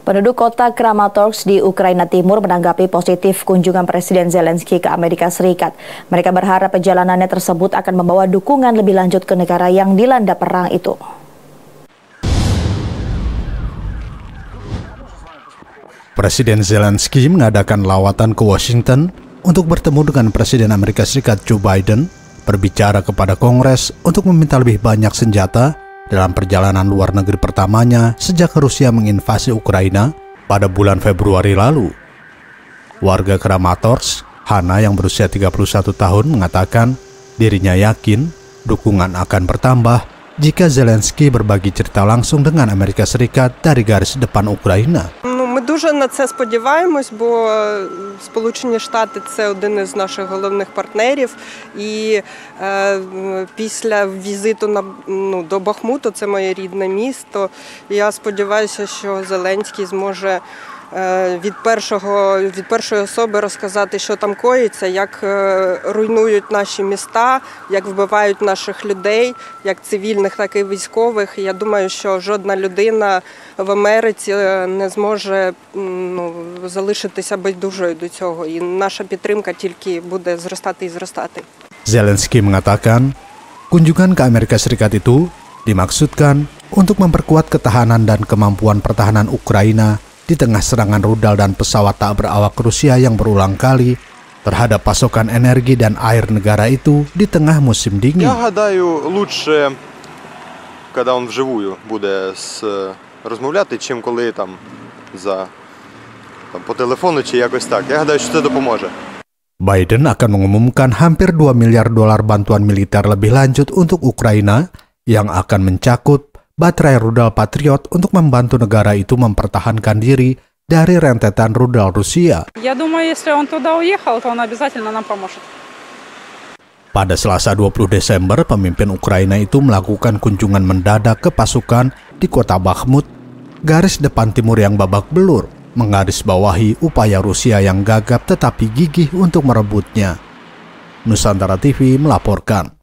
Penduduk kota Kramatorsk di Ukraina Timur menanggapi positif kunjungan Presiden Zelensky ke Amerika Serikat. Mereka berharap perjalanannya tersebut akan membawa dukungan lebih lanjut ke negara yang dilanda perang itu. Presiden Zelensky mengadakan lawatan ke Washington untuk bertemu dengan Presiden Amerika Serikat Joe Biden, berbicara kepada Kongres untuk meminta lebih banyak senjata dalam perjalanan luar negeri pertamanya sejak Rusia menginvasi Ukraina pada bulan Februari lalu. Warga Kramatorsk, Hana yang berusia 31 tahun mengatakan dirinya yakin dukungan akan bertambah jika Zelensky berbagi cerita langsung dengan Amerika Serikat dari garis depan Ukraina. Ми дуже на це сподіваємось, бо е, Сполучені Штати це один із наших головних партнерів. І е, після візиту на ну, до Бахмуту, це моє рідне місто. Я сподіваюся, що Зеленський зможе. Е, від першого від першої особи розказати, що там коїться, як е, руйнують наші міста, як вбивають наших людей, як цивільних, так і військових. Я думаю, що жодна людина в Америці е, не зможе ну, залишитися байдужою до цього, і наша підтримка тільки буде зростати і зростати. Zelensky mengatakan, kunjungan ke Amerika Serikat itu dimaksudkan untuk memperkuat ketahanan dan kemampuan pertahanan Ukraina di tengah serangan rudal dan pesawat tak berawak Rusia yang berulang kali terhadap pasokan energi dan air negara itu di tengah musim dingin. Biden э, akan mengumumkan hampir 2 miliar dolar bantuan militer lebih lanjut untuk Ukraina yang akan mencakup baterai rudal Patriot untuk membantu negara itu mempertahankan diri dari rentetan rudal Rusia. Pada Selasa 20 Desember, pemimpin Ukraina itu melakukan kunjungan mendadak ke pasukan di kota Bakhmut, garis depan timur yang babak belur, menggarisbawahi upaya Rusia yang gagap tetapi gigih untuk merebutnya. Nusantara TV melaporkan.